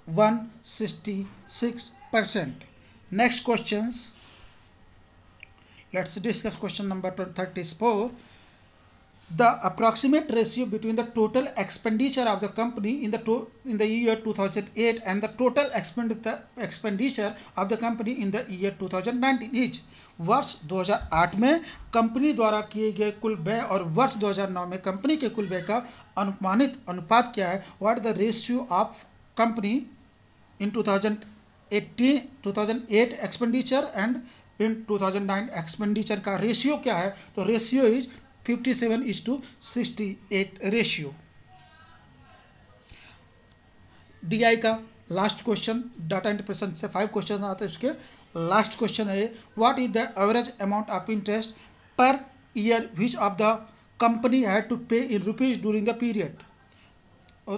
166 percent next question let's discuss question number thirty four the approximate ratio between the total expenditure of the company in the in the year 2008 and the total expendi expenditure of the company in the year 2019 is वर्ष 2008 में company द्वारा किए गए कुल व्यय और वर्ष 2009 में कंपनी के कुल व्यय का अनुमानित अनुपात क्या है what the ratio of company in 2018 2008 expenditure and in 2009 expenditure का रेशियो क्या है तो ratio is fifty seven is to sixty eight ratio DI का last question data and interpretation से फाइव क्वेश्चन आते हैं उसके लास्ट क्वेश्चन है what is the average amount of interest per year which of the company had to pay in rupees during the period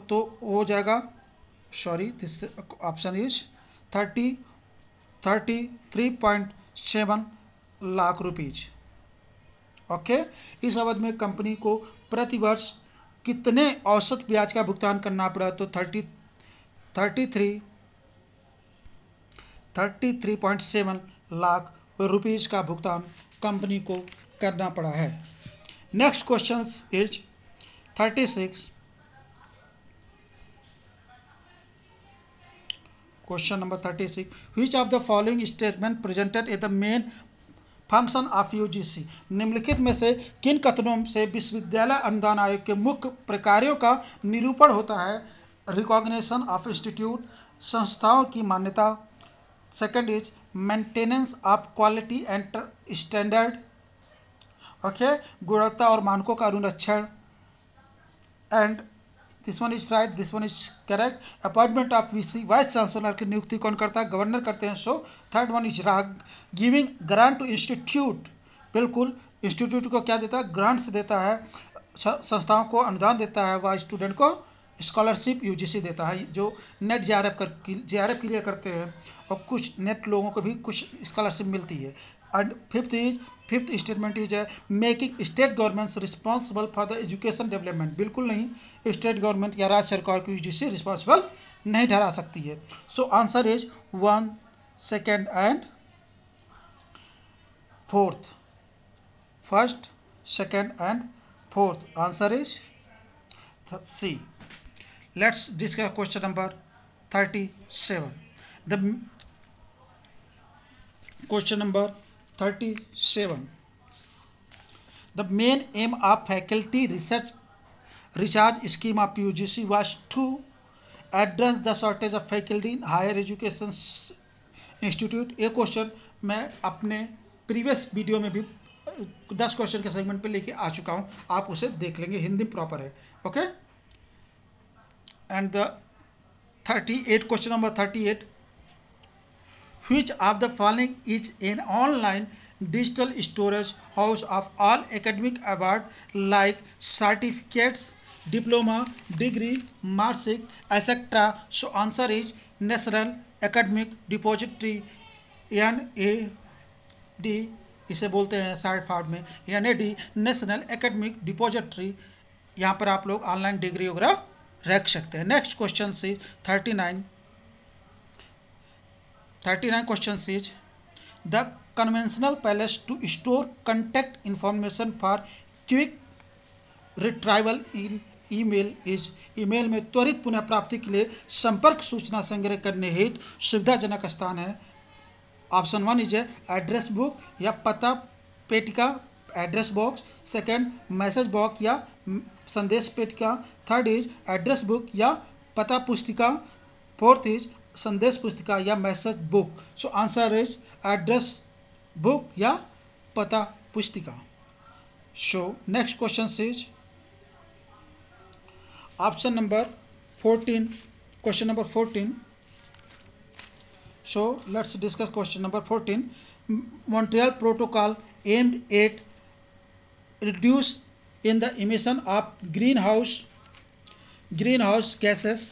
तो हो जाएगा sorry this option is thirty thirty three point seven lakh rupees okay इस अवधि में company को प्रतिवर्ष कितने औसत ब्याज का भुगतान करना पड़ा तो thirty thirty three thirty three point seven lakh rupees का भुगतान कंपनी को करना पड़ा है next question is thirty six question number thirty six which of the following statement presented is the main function of UGC निम्नलिखित में से किन कथनों से विश्वविद्यालय अनुदान आयोग के मुख्य प्रकारों का निरूपण होता है रिकॉग्निशन ऑफ इंस्टीट्यूट संस्थाओं की मान्यता second is maintenance of quality and standard okay गुणवत्ता और मानकों का अनुरक्षण and this one is right this one is correct appointment of VC vice chancellor की नियुक्ति कौन करता है गवर्नर करते हैं so third one is giving grant to institute बिल्कुल इंस्टीट्यूट को क्या देता है ग्रांट्स देता है संस्थाओं को अनुदान देता है व स्टूडेंट को स्कॉलरशिप यू देता है जो नेट जे आर एफ कर जे आर एफ के लिए करते हैं और कुछ नेट लोगों को भी कुछ स्कॉलरशिप मिलती है and fifth is fifth statement is है making state governments responsible for the education development बिल्कुल नहीं स्टेट गवर्नमेंट या राज्य सरकार को यूजीसी रिस्पॉन्सिबल नहीं ठहरा सकती है so answer is one second and fourth first second and fourth answer is C let's discuss question number thirty seven the question number 37 the main aim of faculty research research scheme of UGC was to address the shortage of faculty in higher education institute a question मैं apne previous video mein bhi 10 question ke segment pe leke aa chuka hu aap use dekh lenge hindi proper hai okay and the 38 question number number which of the following is an online digital storage house of all academic award like certificates diploma degree marks etc so answer is national academic depository n a d इसे बोलते हैं side फार्ड में N A D national academic depository यहाँ पर आप लोग online degree वगैरह रख सकते हैं नेक्स्ट क्वेश्चन से thirty nine thirty nine question is the conventional place to store contact information for quick retrieval in email is email में त्वरित पुनः प्राप्ति के लिए संपर्क सूचना संग्रह करने हेतु सुविधाजनक स्थान है ऑप्शन वन इज है एड्रेस बुक या पता पेटिका address box second message box या संदेश पेटिका थर्ड इज एड्रेस बुक या पता पुस्तिका फोर्थ इज संदेश पुस्तिका या message book so answer is address book या पता पुस्तिका so next question is option number fourteen question number fourteen so let's discuss question number fourteen Montreal protocol aimed at reduce in the emission of greenhouse greenhouse gases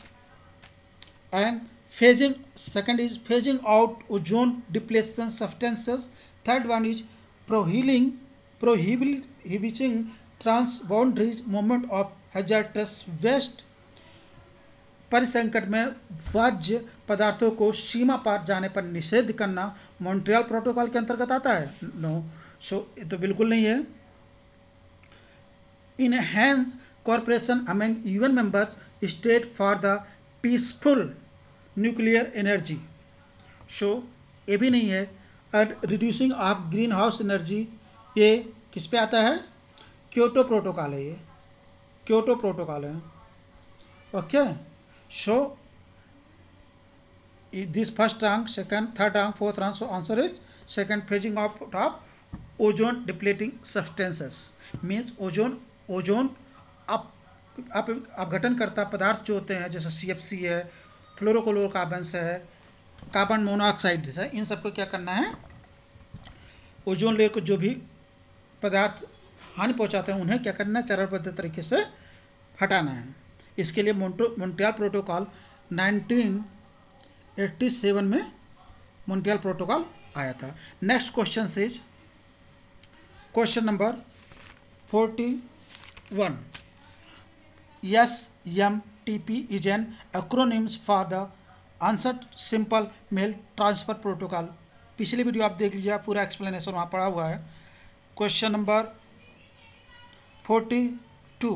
and phasing second is phasing out ozone depletion substances third one is prohibiting prohibiting transboundary movement of hazardous waste परिसंकट में वाज्य पदार्थों को सीमा पार जाने पर निषेध करना Montreal protocol के अंतर्गत आता है नो no. सो so, ये तो बिल्कुल नहीं है enhance corporation among UN members state for the peaceful nuclear energy so ये भी नहीं है और reducing of greenhouse energy ये किस पे आता है क्योटो प्रोटोकॉल है ये क्योटो प्रोटोकॉल है okay so this first rank second third rank fourth rank so answer is second phasing off top ozone depleting substances means ozone ozone अप अपघटन करता पदार्थ जो होते हैं जैसे सी है फ्लोरोक्लोर कार्बन से है कार्बन मोनोऑक्साइड से इन सबको क्या करना है ओजोन लेयर को जो भी पदार्थ हानि पहुंचाते हैं उन्हें क्या करना है चरणबद्ध तरीके से हटाना है इसके लिए मोन्टो मोन्ट्रियल प्रोटोकॉल 1987 में मोन्टियाल प्रोटोकॉल आया था नेक्स्ट क्वेश्चन से question number 41 S M TCP/IP is an acronym for the answer simple mail transfer protocol पिछली वीडियो आप देख लीजिए पूरा एक्सप्लेनेशन वहाँ पड़ा हुआ है question number forty two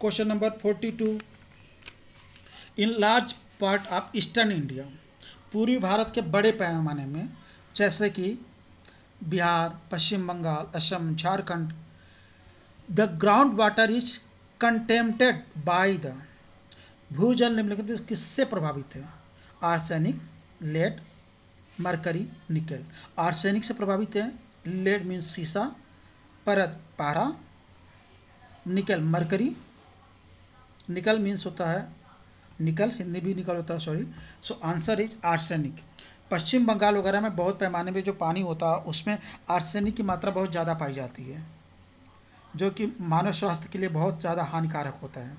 question number forty two in large part of eastern India पूर्वी भारत के बड़े पैमाने में जैसे कि Bihar Paschim Bangal Assam Jharkhand the ground water is contaminated by the भूजल निम्नलिखित किससे प्रभावित है arsenic lead mercury nickel arsenic से प्रभावित है लेड मीन सीसा परत पारा निकल मरकरी निकल मीन्स होता है निकल हिंदी भी निकल होता है sorry so answer is arsenic Paschim Bangal वगैरह में बहुत पैमाने में जो पानी होता है उसमें आर्सेनिक की मात्रा बहुत ज़्यादा पाई जाती है जो कि मानव स्वास्थ्य के लिए बहुत ज़्यादा हानिकारक होता है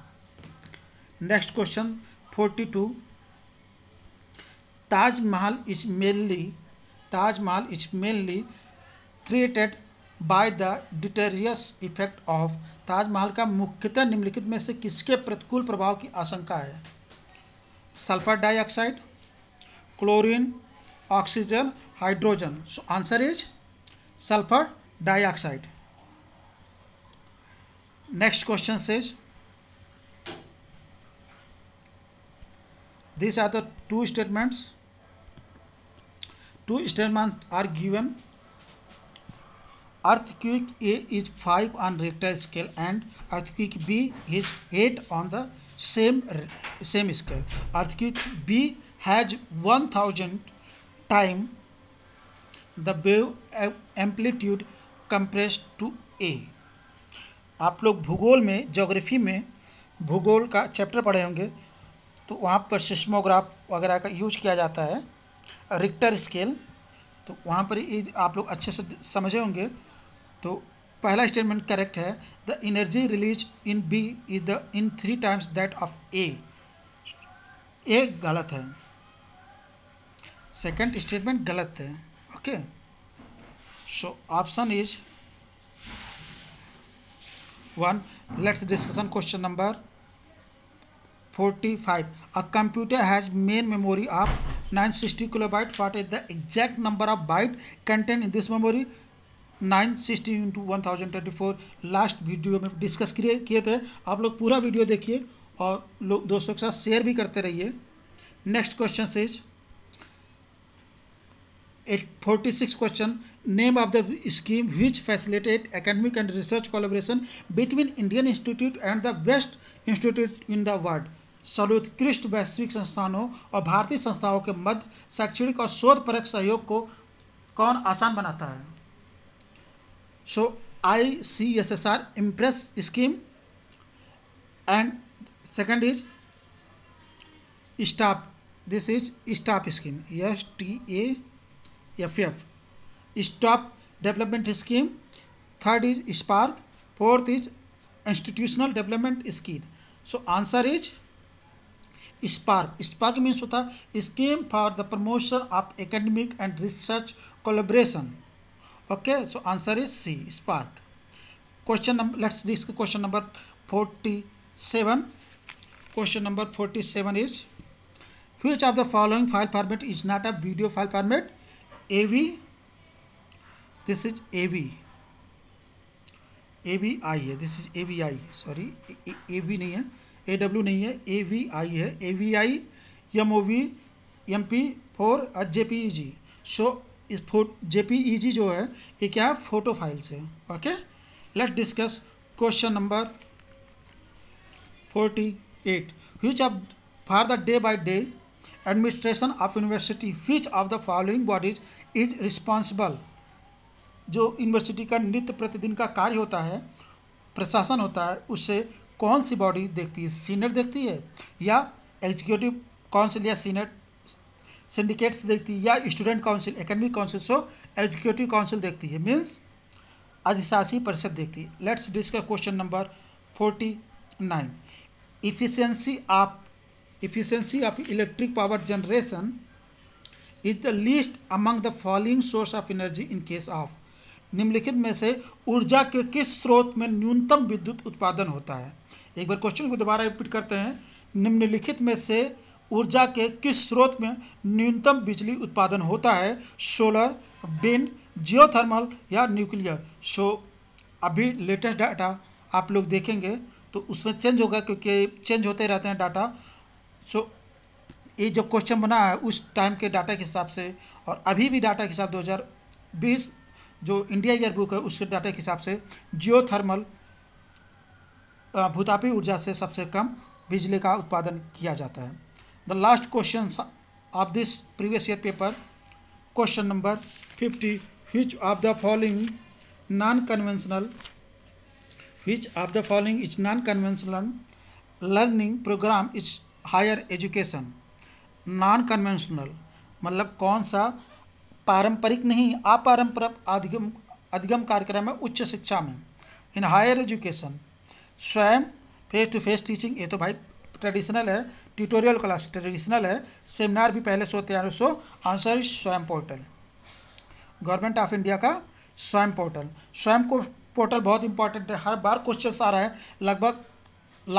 next question forty two Taj Mahal is mainly Taj Mahal is mainly created by the deleterious effect of Taj Mahal का मुख्यतः निम्नलिखित में से किसके प्रतिकूल प्रभाव की आशंका है sulphur dioxide chlorine oxygen hydrogen so answer is sulphur dioxide next question is these are the two statements two statements are given earthquake a is 5 on richter scale and earthquake b is 8 on the same same scale earthquake b has 1000 time the wave amplitude compressed to a आप लोग भूगोल में geography में भूगोल का chapter पढ़े होंगे तो वहाँ पर सिस्मोग्राफ वगैरह का यूज किया जाता है रिक्टर स्केल तो वहाँ पर ये आप लोग अच्छे से समझे होंगे तो पहला स्टेटमेंट करेक्ट है the energy release in B is the in three times that of A A गलत है सेकंड स्टेटमेंट गलत है okay so option is one let's discussion question number 45 a computer has main memory of 960 kilobyte what is the exact number of byte contained in this memory 960 into one last video में discuss किए थे आप लोग पूरा video देखिए और लोग दोस्तों के साथ शेयर भी करते रहिए next question is at forty six question name of the scheme which facilitate academic and research collaboration between Indian institute and the best institute in the world सर्वोत्कृष्ट वैश्विक संस्थानों और भारतीय संस्थाओं के मध्य शैक्षणिक और शोध परक सहयोग को कौन आसान बनाता है so I C S S R impress scheme and second is staff this is staff scheme S T F F staff development scheme third is spark fourth is institutional development scheme so answer is spark spark means होता है scheme for the promotion of academic and research collaboration okay so answer is C spark question number let's disc question number forty seven question number forty seven is file format is not a video file format A V this is A V A V I है V I sorry A V नहीं है A W नहीं है A V I है A V I M O V M P four और J P E जी सो इस फो J P E जी जो है ये क्या है फोटो फाइल्स है okay let discuss question number forty eight which of for the day by day administration of university which of the following bodies is responsible जो university का नित्य प्रतिदिन का कार्य होता है प्रशासन होता है उससे कौन सी बॉडी देखती है सीनेट देखती है या एग्जीक्यूटिव काउंसिल या सीनेट सिंडिकेट्स देखती है या student council academic council so executive council देखती है मीन्स अधिशासी परिषद देखती है let's discuss question number forty nine efficiency of efficiency of electric power generation is the least among the following source of energy in case of निम्नलिखित में से ऊर्जा के किस स्रोत में न्यूनतम विद्युत उत्पादन होता है एक बार क्वेश्चन को दोबारा रिपीट करते हैं निम्नलिखित में से ऊर्जा के किस स्रोत में न्यूनतम बिजली उत्पादन होता है सोलर विंड जियोथर्मल या न्यूक्लियर सो अभी लेटेस्ट डाटा आप लोग देखेंगे तो उसमें चेंज होगा क्योंकि चेंज होते रहते हैं डाटा सो ये जब क्वेश्चन बना है उस टाइम के डाटा के हिसाब से और अभी भी डाटा के हिसाब 2020 जो इंडिया ईयर बुक है उसके डाटा के हिसाब से जियो थर्मल भूतापी ऊर्जा से सबसे कम बिजली का उत्पादन किया जाता है the last question of this previous year paper question number fifty which of the following non conventional which of the following is non conventional learning programme is higher education non conventional मतलब कौन सा पारंपरिक नहीं अपारंपरिक अधिगम अधिगम कार्यक्रम है उच्च शिक्षा में in higher education Swayam face to face teaching ये तो भाई ट्रेडिशनल है ट्यूटोरियल क्लास ट्रेडिशनल है सेमिनार भी पहले से होते हैं so answer is Swayam portal government of India का स्वयं पोर्टल स्वयं को पोर्टल बहुत इंपॉर्टेंट है हर बार क्वेश्चन आ रहा है लगभग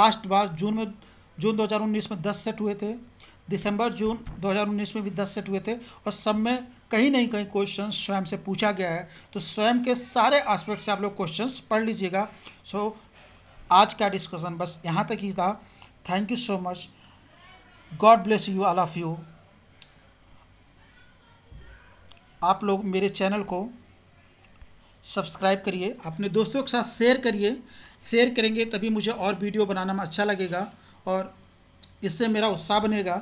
लास्ट बार जून में जून 2019 में 10 सेट हुए थे दिसंबर जून 2019 में भी 10 सेट हुए थे और सब में कहीं नहीं कहीं क्वेश्चन स्वयं से पूछा गया है तो स्वयं के सारे एस्पेक्ट से आप लोग क्वेश्चन पढ़ लीजिएगा सो आज का डिस्कशन बस यहाँ तक ही था thank you so much God bless you all of you आप लोग मेरे चैनल को सब्सक्राइब करिए अपने दोस्तों के साथ शेयर करिए शेयर करेंगे तभी मुझे और वीडियो बनाना में अच्छा लगेगा और इससे मेरा उत्साह बनेगा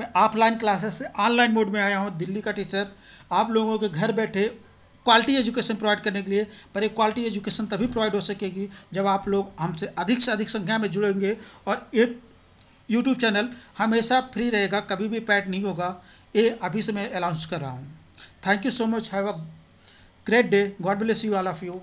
मैं ऑफलाइन क्लासेस से ऑनलाइन मोड में आया हूँ दिल्ली का टीचर आप लोगों के घर बैठे क्वालिटी एजुकेशन प्रोवाइड करने के लिए पर एक क्वालिटी एजुकेशन तभी प्रोवाइड हो सकेगी जब आप लोग हमसे अधिक से अधिक संख्या में जुड़ेंगे और ये यूट्यूब चैनल हमेशा फ्री रहेगा कभी भी पैड नहीं होगा ये अभी से मैं अनाउंस कर रहा हूँ thank you so much have a great day God bless you all of you